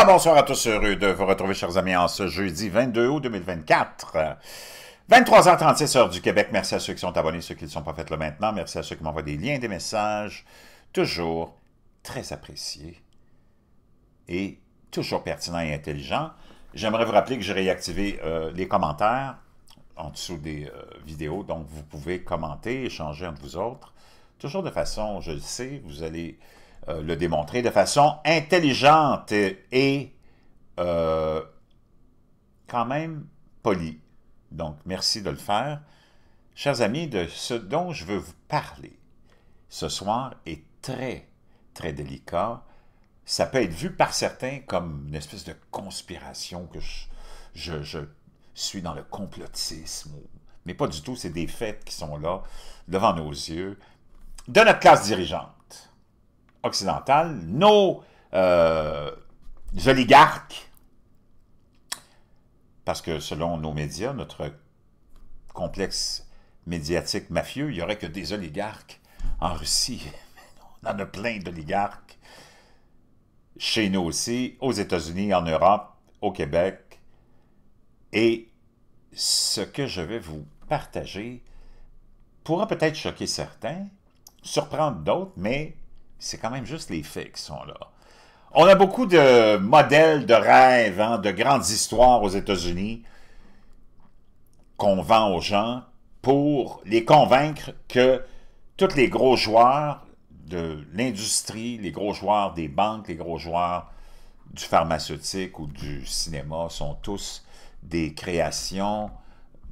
Ah, bonsoir à tous, heureux de vous retrouver, chers amis, en ce jeudi 22 août 2024. 23h36 heure du Québec. Merci à ceux qui sont abonnés, ceux qui ne sont pas faits là maintenant. Merci à ceux qui m'envoient des liens, des messages. Toujours très appréciés et toujours pertinent et intelligent J'aimerais vous rappeler que j'ai réactivé euh, les commentaires en dessous des euh, vidéos, donc vous pouvez commenter, échanger entre vous autres. Toujours de façon, je le sais, vous allez euh, le démontrer de façon intelligente et euh, quand même polie. Donc, merci de le faire. Chers amis, de ce dont je veux vous parler ce soir est très, très délicat. Ça peut être vu par certains comme une espèce de conspiration que je suis dans le complotisme. Mais pas du tout, c'est des faits qui sont là, devant nos yeux, de notre classe dirigeante occidentale, nos euh, oligarques, parce que selon nos médias, notre complexe médiatique mafieux, il n'y aurait que des oligarques en Russie. On en a plein d'oligarques chez nous aussi, aux États-Unis, en Europe, au Québec. Et ce que je vais vous partager pourra peut-être choquer certains, surprendre d'autres, mais c'est quand même juste les faits qui sont là. On a beaucoup de modèles de rêves, hein, de grandes histoires aux États-Unis qu'on vend aux gens pour les convaincre que tous les gros joueurs de l'industrie, les gros joueurs des banques, les gros joueurs du pharmaceutique ou du cinéma sont tous des créations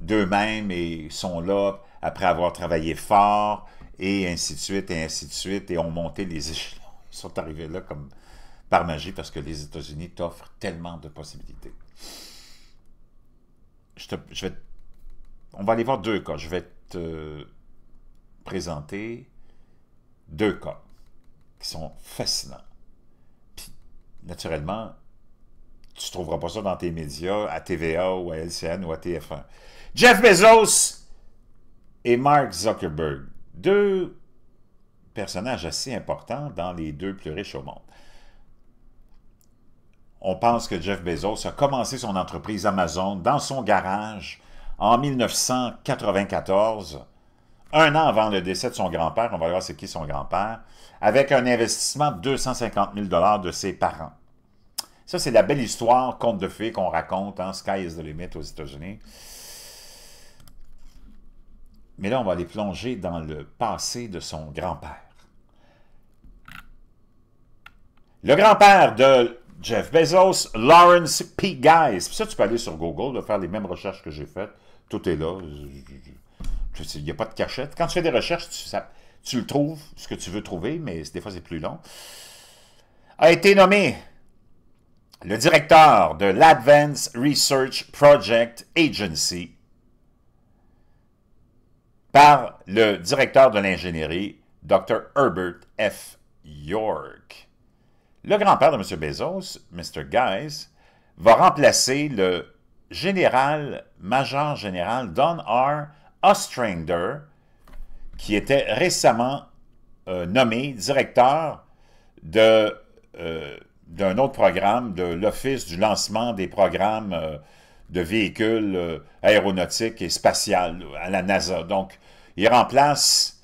d'eux-mêmes et sont là après avoir travaillé fort, et ainsi de suite, et ainsi de suite, et ont monté les échelons. Ils sont arrivés là comme par magie parce que les États-Unis t'offrent tellement de possibilités. Je, vais, on va aller voir deux cas. Je vais te présenter deux cas qui sont fascinants. Puis, naturellement, tu ne trouveras pas ça dans tes médias, à TVA ou à LCN ou à TF1. Jeff Bezos et Mark Zuckerberg deux personnages assez importants dans les deux plus riches au monde. On pense que Jeff Bezos a commencé son entreprise Amazon dans son garage en 1994, un an avant le décès de son grand-père, on va voir c'est qui son grand-père, avec un investissement de 250 000 de ses parents. Ça, c'est la belle histoire, conte de fées qu'on raconte, en Sky is the limit aux États-Unis. Mais là, on va aller plonger dans le passé de son grand-père. Le grand-père de Jeff Bezos, Lawrence P. Guys. Ça, tu peux aller sur Google, faire les mêmes recherches que j'ai faites. Tout est là. Il n'y a pas de cachette. Quand tu fais des recherches, tu, tu le trouves, ce que tu veux trouver, mais des fois, c'est plus long. A été nommé le directeur de l'Advanced Research Project Agency par le directeur de l'ingénierie, Dr. Herbert F. York. Le grand-père de M. Bezos, Mr. Guys, va remplacer le général, major général Don R. Ostrander, qui était récemment euh, nommé directeur euh, d'un autre programme, de l'Office du lancement des programmes euh, de véhicules aéronautiques et spatiales à la NASA. Donc, il remplace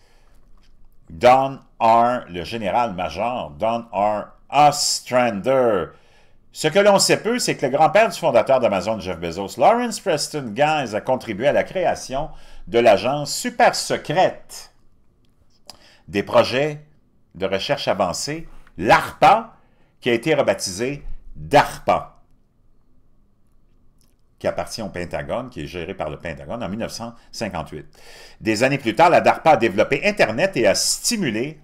Don R., le général-major, Don R. Ostrander. Ce que l'on sait peu, c'est que le grand-père du fondateur d'Amazon, Jeff Bezos, Lawrence Preston Guys, a contribué à la création de l'agence super secrète des projets de recherche avancée, l'ARPA, qui a été rebaptisée DARPA qui appartient au Pentagone, qui est géré par le Pentagone en 1958. Des années plus tard, la DARPA a développé Internet et a stimulé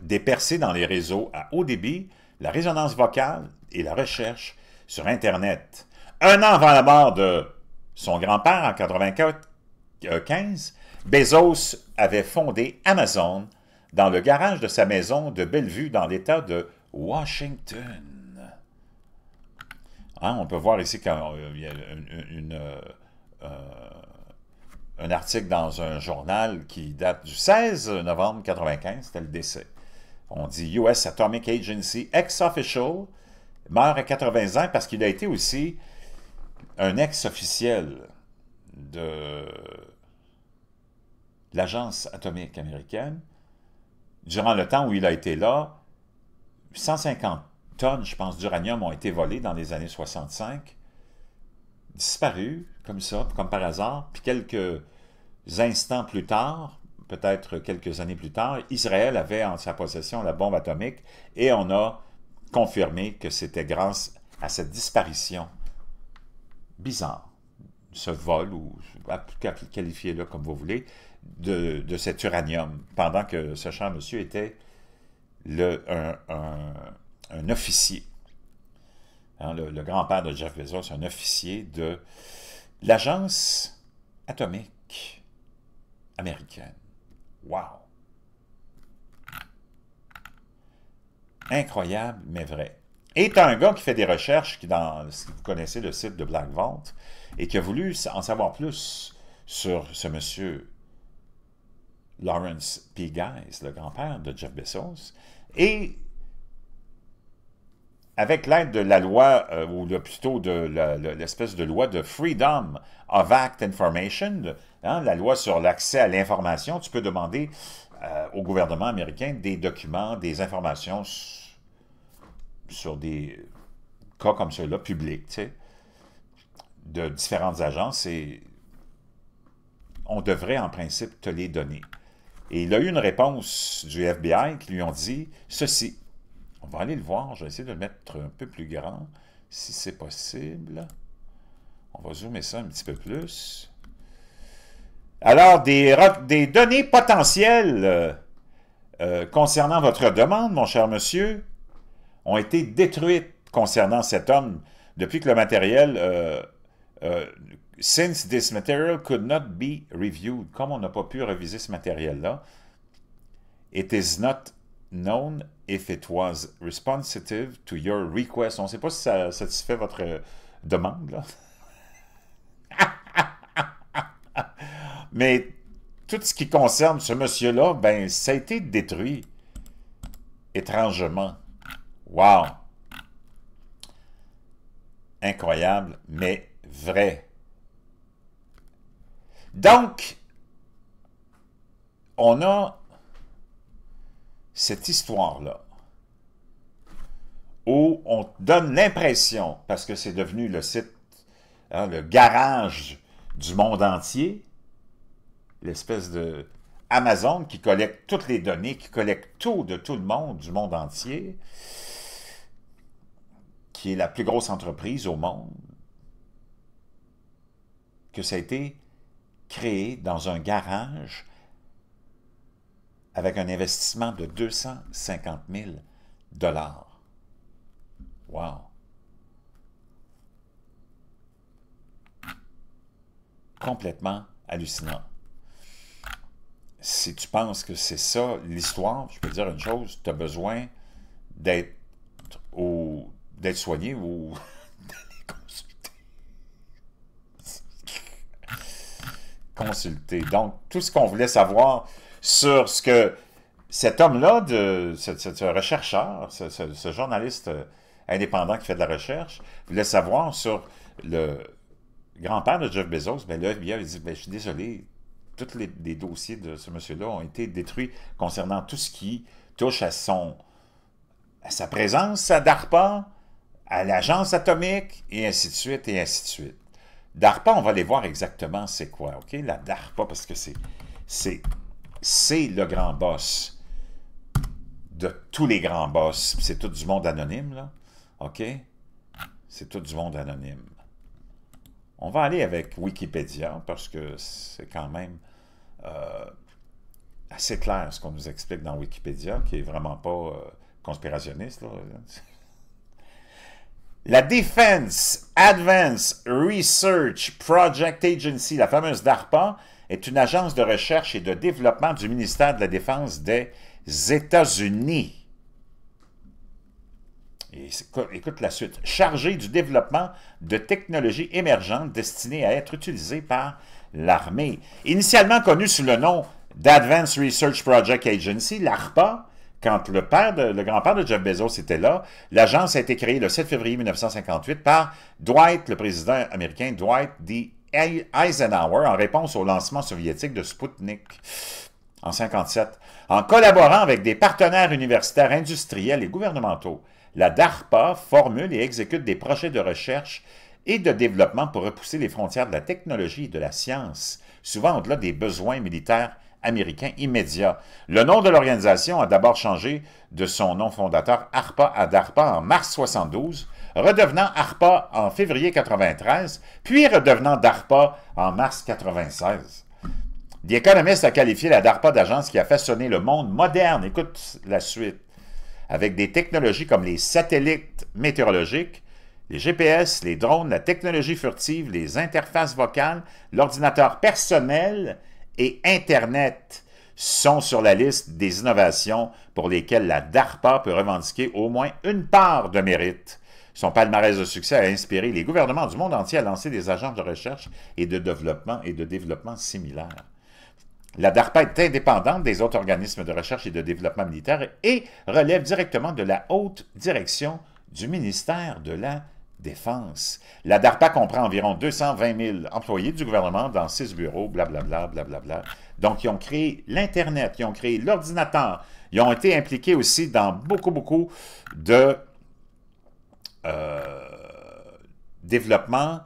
des percées dans les réseaux à haut débit, la résonance vocale et la recherche sur Internet. Un an avant la mort de son grand-père en 1995, Bezos avait fondé Amazon dans le garage de sa maison de Bellevue dans l'État de Washington. Hein, on peut voir ici qu'il y a euh, euh, euh, un article dans un journal qui date du 16 novembre 1995, c'était le décès. On dit US Atomic Agency ex-official meurt à 80 ans parce qu'il a été aussi un ex-officiel de l'Agence atomique américaine. Durant le temps où il a été là, 150 je pense, d'uranium ont été volés dans les années 65, disparues, comme ça, comme par hasard, puis quelques instants plus tard, peut-être quelques années plus tard, Israël avait en sa possession la bombe atomique et on a confirmé que c'était grâce à cette disparition bizarre, ce vol, ou qualifiez-le comme vous voulez, de, cet uranium, pendant que ce cher monsieur était le, un, un officier. Hein, le, grand-père de Jeff Bezos, un officier de l'agence atomique américaine. Wow! Incroyable, mais vrai. Et un gars qui fait des recherches, qui dans, si vous connaissez le site de Black Vault, et qui a voulu en savoir plus sur ce monsieur Lawrence P. Guys, le grand-père de Jeff Bezos, et avec l'aide de la loi, euh, ou plutôt de l'espèce de loi de Freedom of Act Information, hein, la loi sur l'accès à l'information, tu peux demander euh, au gouvernement américain des documents, des informations sur des cas comme ceux-là, publics, de différentes agences, et on devrait en principe te les donner. Et il a eu une réponse du FBI qui lui ont dit ceci. On va aller le voir. Je vais essayer de le mettre un peu plus grand, si c'est possible. On va zoomer ça un petit peu plus. Alors, des, données potentielles euh, concernant votre demande, mon cher monsieur, ont été détruites concernant cet homme depuis que le matériel... Euh, euh, since this material could not be reviewed, comme on n'a pas pu reviser ce matériel-là, it is not known if it was responsive to your request. On ne sait pas si ça satisfait votre euh, demande. Là. Mais tout ce qui concerne ce monsieur-là, ben, ça a été détruit. Étrangement. Wow! Incroyable, mais vrai. Donc, on a cette histoire-là, où on donne l'impression, parce que c'est devenu le site, hein, le garage du monde entier, l'espèce de Amazon qui collecte toutes les données, qui collecte tout de tout le monde, du monde entier, qui est la plus grosse entreprise au monde, que ça a été créé dans un garage avec un investissement de 250 000 Wow! Complètement hallucinant. Si tu penses que c'est ça l'histoire, je peux dire une chose, tu as besoin d'être d'être soigné ou d'aller consulter. consulter. Donc, tout ce qu'on voulait savoir, sur ce que cet homme-là, ce, rechercheur, ce, journaliste euh, indépendant qui fait de la recherche, voulait savoir sur le grand-père de Jeff Bezos. Mais ben, a dit, ben, je suis désolé, tous les, dossiers de ce monsieur-là ont été détruits concernant tout ce qui touche à son à sa présence à DARPA, à l'agence atomique, et ainsi de suite, et ainsi de suite. DARPA, on va aller voir exactement c'est quoi, OK? La DARPA, parce que c'est c'est le grand boss de tous les grands boss. C'est tout du monde anonyme, là. OK? C'est tout du monde anonyme. On va aller avec Wikipédia parce que c'est quand même euh, assez clair ce qu'on nous explique dans Wikipédia, qui est vraiment pas euh, conspirationniste. La Defense Advanced Research Project Agency, la fameuse DARPA, est une agence de recherche et de développement du ministère de la Défense des États-Unis. Écoute la suite. Chargée du développement de technologies émergentes destinées à être utilisées par l'armée. Initialement connue sous le nom d'Advanced Research Project Agency, l'ARPA, quand le, père le grand-père de Jeff Bezos était là, l'agence a été créée le 7 février 1958 par Dwight, le président américain Dwight D. Eisenhower en réponse au lancement soviétique de Sputnik en 1957, en collaborant avec des partenaires universitaires industriels et gouvernementaux. La DARPA formule et exécute des projets de recherche et de développement pour repousser les frontières de la technologie et de la science, souvent au-delà des besoins militaires américains immédiats. Le nom de l'organisation a d'abord changé de son nom fondateur ARPA à DARPA en mars 1972 redevenant ARPA en février 1993, puis redevenant DARPA en mars 1996. The Economist a qualifié la DARPA d'agence qui a façonné le monde moderne, écoute la suite, avec des technologies comme les satellites météorologiques, les GPS, les drones, la technologie furtive, les interfaces vocales, l'ordinateur personnel et Internet sont sur la liste des innovations pour lesquelles la DARPA peut revendiquer au moins une part de mérite. Son palmarès de succès a inspiré les gouvernements du monde entier à lancer des agences de recherche et de développement et de développement similaires. La DARPA est indépendante des autres organismes de recherche et de développement militaire et relève directement de la haute direction du ministère de la Défense. La DARPA comprend environ 220 000 employés du gouvernement dans six bureaux, blablabla, blablabla. Donc, ils ont créé l'Internet, ils ont créé l'ordinateur, ils ont été impliqués aussi dans beaucoup, beaucoup de euh, développement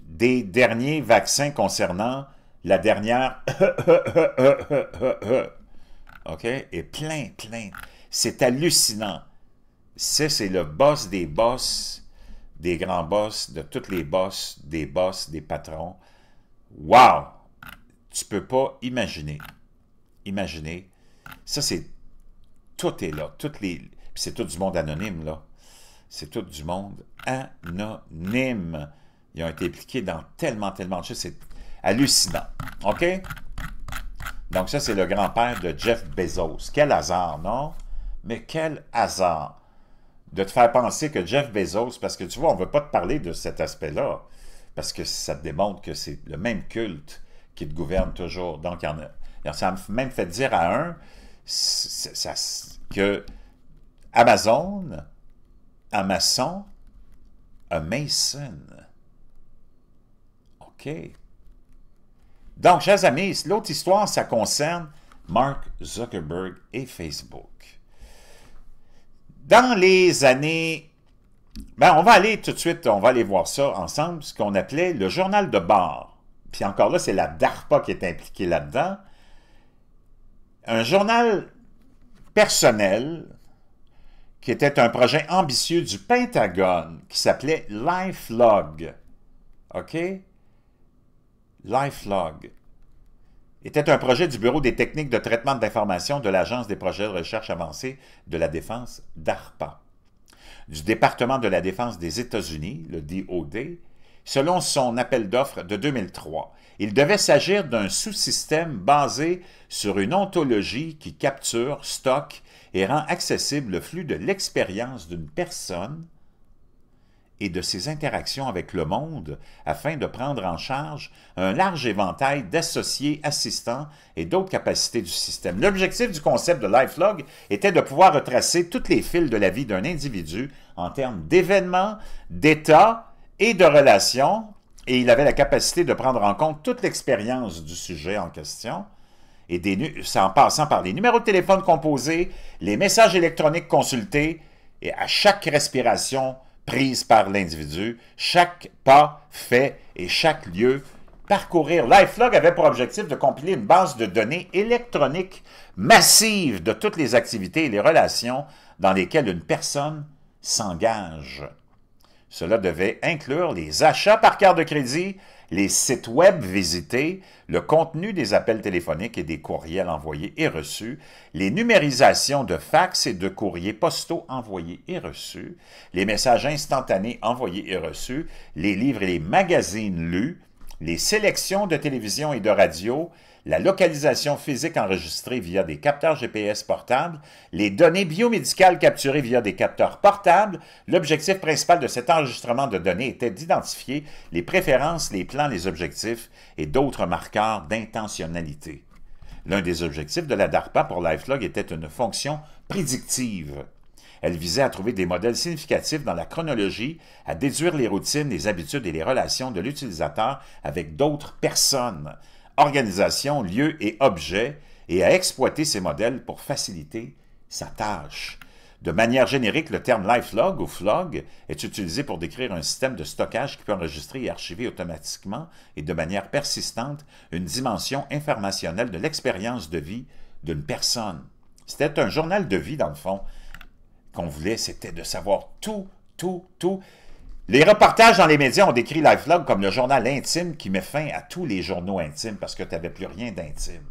des derniers vaccins concernant la dernière... OK? Et plein, plein. C'est hallucinant. Ça, c'est le boss des boss, des grands boss, de tous les boss, des boss, des patrons. Wow! Tu peux pas imaginer. Imaginez. Ça, c'est... Tout est là. Toutes les... C'est tout du monde anonyme, là c'est tout du monde anonyme. Ils ont été impliqués dans tellement, tellement de choses. C'est hallucinant. OK? Donc ça, c'est le grand-père de Jeff Bezos. Quel hasard, non? Mais quel hasard de te faire penser que Jeff Bezos, parce que tu vois, on ne veut pas te parler de cet aspect-là, parce que ça te démontre que c'est le même culte qui te gouverne toujours. Donc, y a, ça a même fait dire à un que Amazon un maçon, un mason. OK. Donc, chers amis, l'autre histoire, ça concerne Mark Zuckerberg et Facebook. Dans les années... Ben, on va aller tout de suite, on va aller voir ça ensemble, ce qu'on appelait le journal de bord. Puis encore là, c'est la DARPA qui est impliquée là-dedans. Un journal personnel qui était un projet ambitieux du Pentagone qui s'appelait LifeLog. OK? LifeLog était un projet du Bureau des techniques de traitement d'information de l'Agence des projets de recherche avancée de la défense d'ARPA, du département de la défense des États-Unis, le DOD, Selon son appel d'offres de 2003, il devait s'agir d'un sous-système basé sur une ontologie qui capture, stocke et rend accessible le flux de l'expérience d'une personne et de ses interactions avec le monde afin de prendre en charge un large éventail d'associés, assistants et d'autres capacités du système. L'objectif du concept de LifeLog était de pouvoir retracer toutes les fils de la vie d'un individu en termes d'événements, d'états, et de relations, et il avait la capacité de prendre en compte toute l'expérience du sujet en question, et des, en passant par les numéros de téléphone composés, les messages électroniques consultés, et à chaque respiration prise par l'individu, chaque pas fait et chaque lieu parcourir. Lifelog avait pour objectif de compiler une base de données électroniques massive de toutes les activités et les relations dans lesquelles une personne s'engage. Cela devait inclure les achats par carte de crédit, les sites web visités, le contenu des appels téléphoniques et des courriels envoyés et reçus, les numérisations de fax et de courriers postaux envoyés et reçus, les messages instantanés envoyés et reçus, les livres et les magazines lus, les sélections de télévision et de radio, la localisation physique enregistrée via des capteurs GPS portables, les données biomédicales capturées via des capteurs portables. L'objectif principal de cet enregistrement de données était d'identifier les préférences, les plans, les objectifs et d'autres marqueurs d'intentionnalité. L'un des objectifs de la DARPA pour LifeLog était une fonction prédictive. Elle visait à trouver des modèles significatifs dans la chronologie, à déduire les routines, les habitudes et les relations de l'utilisateur avec d'autres personnes, organisations, lieux et objets, et à exploiter ces modèles pour faciliter sa tâche. De manière générique, le terme lifelog ou flog est utilisé pour décrire un système de stockage qui peut enregistrer et archiver automatiquement et de manière persistante une dimension informationnelle de l'expérience de vie d'une personne. C'était un journal de vie, dans le fond, voulait, c'était de savoir tout, tout, tout. Les reportages dans les médias ont décrit Lifelog comme le journal intime qui met fin à tous les journaux intimes parce que tu n'avais plus rien d'intime.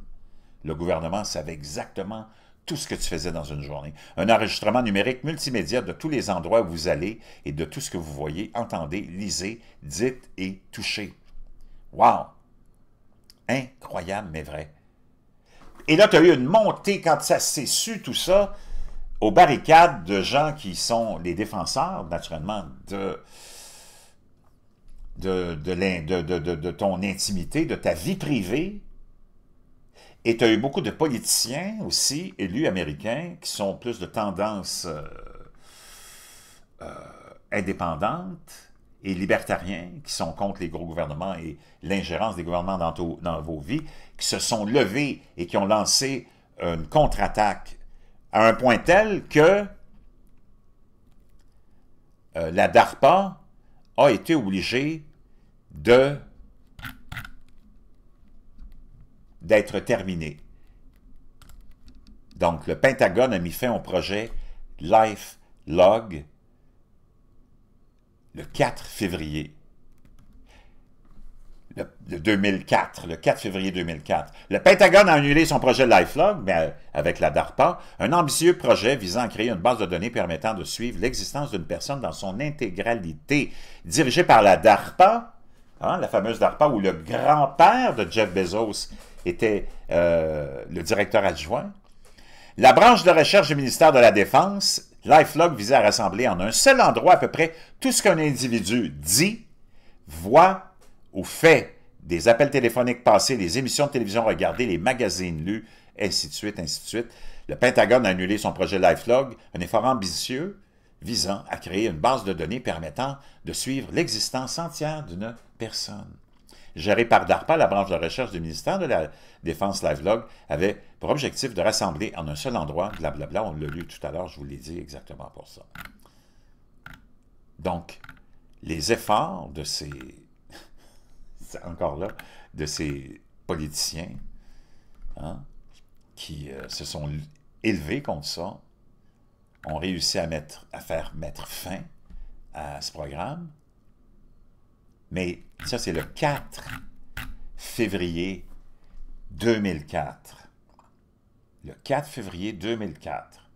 Le gouvernement savait exactement tout ce que tu faisais dans une journée. Un enregistrement numérique multimédia de tous les endroits où vous allez et de tout ce que vous voyez, entendez, lisez, dites et touchez. Wow! Incroyable, mais vrai. Et là, tu as eu une montée quand ça s'est su, tout ça aux barricades de gens qui sont les défenseurs, naturellement, de, de, ton intimité, de ta vie privée. Et tu as eu beaucoup de politiciens aussi, élus américains, qui sont plus de tendance euh, euh, indépendante et libertariens, qui sont contre les gros gouvernements et l'ingérence des gouvernements dans, dans vos vies, qui se sont levés et qui ont lancé une contre-attaque à un point tel que euh, la DARPA a été obligée de d'être terminée. Donc, le Pentagone a mis fin au projet LIFE-LOG le 4 février. 2004, le 4 février 2004. Le Pentagone a annulé son projet LifeLog, mais euh, avec la DARPA, un ambitieux projet visant à créer une base de données permettant de suivre l'existence d'une personne dans son intégralité, dirigée par la DARPA, hein, la fameuse DARPA où le grand-père de Jeff Bezos était euh, le directeur adjoint. La branche de recherche du ministère de la Défense, LifeLog visait à rassembler en un seul endroit à peu près tout ce qu'un individu dit, voit, au fait des appels téléphoniques passés, des émissions de télévision regardées, les magazines lus, ainsi de suite, ainsi de suite. Le Pentagone a annulé son projet LifeLog, un effort ambitieux visant à créer une base de données permettant de suivre l'existence entière d'une personne. Gérée par DARPA, la branche de recherche du ministère de la Défense LifeLog, avait pour objectif de rassembler en un seul endroit, blablabla, on l'a lu tout à l'heure, je vous l'ai dit exactement pour ça. Donc, les efforts de ces encore là, de ces politiciens hein, qui euh, se sont élevés contre ça, ont réussi à, mettre, à faire mettre fin à ce programme. Mais ça, c'est le 4 février 2004. Le 4 février 2004,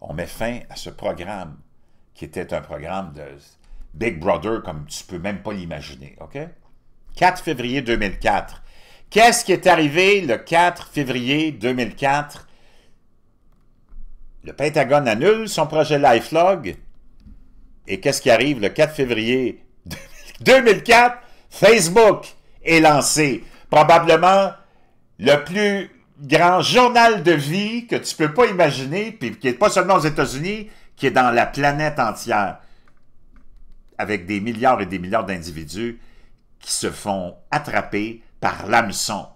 on met fin à ce programme qui était un programme de Big Brother comme tu peux même pas l'imaginer, OK? 4 février 2004. Qu'est-ce qui est arrivé le 4 février 2004? Le Pentagone annule son projet LifeLog. Et qu'est-ce qui arrive le 4 février 2004? Facebook est lancé. Probablement le plus grand journal de vie que tu peux pas imaginer, puis qui est pas seulement aux États-Unis, qui est dans la planète entière, avec des milliards et des milliards d'individus qui se font attraper par l'hameçon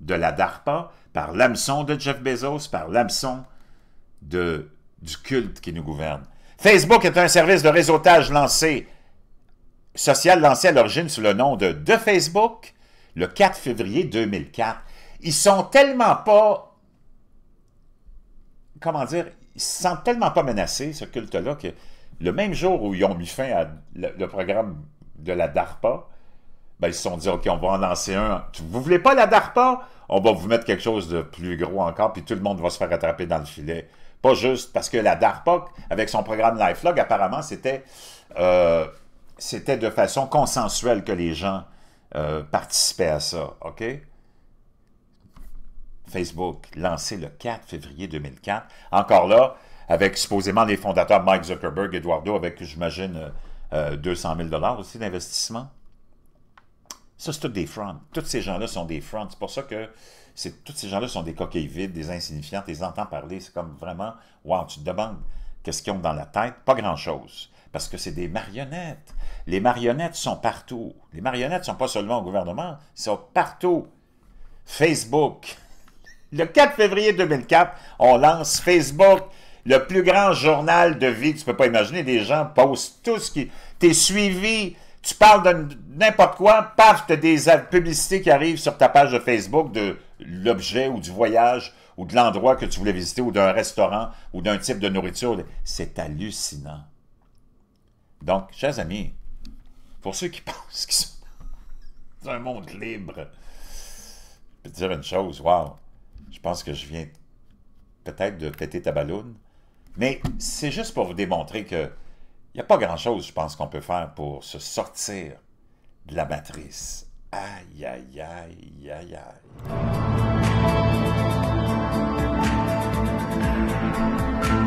de la DARPA, par l'hameçon de Jeff Bezos, par l'hameçon du culte qui nous gouverne. Facebook est un service de réseautage lancé, social lancé à l'origine sous le nom de De Facebook le 4 février 2004. Ils sont tellement pas, comment dire, ils se tellement pas menacés, ce culte-là, que le même jour où ils ont mis fin à le programme de la DARPA, ben, ils se sont dit, OK, on va en lancer un. Vous voulez pas la DARPA? On va vous mettre quelque chose de plus gros encore, puis tout le monde va se faire attraper dans le filet. Pas juste parce que la DARPA, avec son programme LifeLog, apparemment, c'était euh, c'était de façon consensuelle que les gens euh, participaient à ça. OK? Facebook, lancé le 4 février 2004. Encore là, avec supposément les fondateurs Mike Zuckerberg, Eduardo, avec, j'imagine, 200 euh, 000 aussi d'investissement. Ça, c'est tout des fronts. Tous ces gens-là sont des fronts. C'est pour ça que tous ces gens-là sont des coquilles vides, des insignifiants. Tu les entends parler, c'est comme vraiment, wow, tu te demandes qu'est-ce qu'ils ont dans la tête? Pas grand-chose. Parce que c'est des marionnettes. Les marionnettes sont partout. Les marionnettes ne sont pas seulement au gouvernement, elles sont partout. Facebook. Le 4 février 2004, on lance Facebook, le plus grand journal de vie Tu tu peux pas imaginer. Des gens postent tout ce qui... T'es suivi, tu parles de n'importe quoi, paf, tu as des publicités qui arrivent sur ta page de Facebook de l'objet ou du voyage ou de l'endroit que tu voulais visiter ou d'un restaurant ou d'un type de nourriture. C'est hallucinant. Donc, chers amis, pour ceux qui pensent qu'ils sont dans un monde libre, je peux dire une chose, wow, je pense que je viens peut-être de péter ta balloune, mais c'est juste pour vous démontrer que il n'y a pas grand-chose, je pense, qu'on peut faire pour se sortir de la matrice. Aïe, aïe, aïe, aïe, aïe.